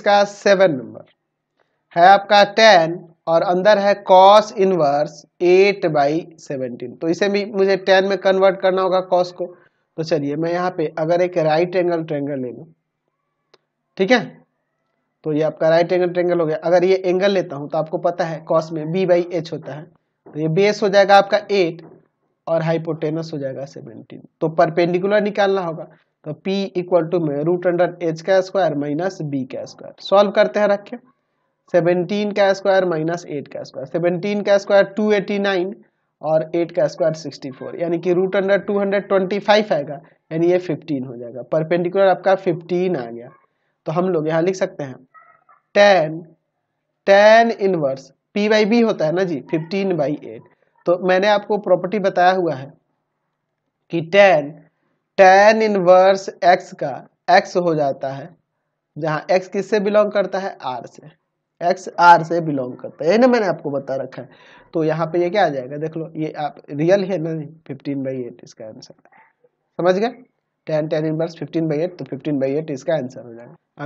इसका seven number है आपका टेन और अंदर है cos inverse eight by seventeen तो इसे भी मुझे टेन में कन्वर्ट करना होगा कॉस को तो चलिए मैं यहाँ पे अगर एक राइट एंगल ट्रेंगल ले लू ठीक है तो ये आपका राइट एंगल ट्रेंगल हो गया अगर ये एंगल लेता हूं तो आपको पता है कॉस में बी बाई एच होता है तो ये बेस हो जाएगा आपका एट और हाइपोटेनस हो जाएगा सेवनटीन तो परपेंडिकुलर निकालना होगा तो P इक्वल टू में रूट अंडर एच का स्क्वायर माइनस बी का स्क्वायर सॉल्व करते हैं रखे सेवनटीन का स्क्वायर माइनस एट का स्क्वायर सेवनटीन का स्क्वायर टू एटी नाइन और एट का स्क्वायर सिक्सटी फोर यानी कि root under two hundred twenty five आएगा यानी ये फिफ्टीन हो जाएगा परपेंडिकुलर आपका फिफ्टीन आ गया तो हम लोग यहाँ लिख सकते हैं tan tan inverse P by B होता है ना जी फिफ्टीन बाई एट तो मैंने आपको प्रॉपर्टी बताया हुआ है कि टेन टेन इनवर्स एक्स का एक्स हो जाता है जहां एक्स किससे बिलोंग करता है आर से एक्स आर से बिलोंग करता है ना मैंने आपको बता रखा है तो यहाँ पे ये क्या आ जाएगा देख लो ये आप रियल है ना फिफ्टीन बाई एट इसका आंसर समझ गए tan tan inverse fifteen by eight तो फिफ्टीन बाई एट इसका आंसर हो जाएगा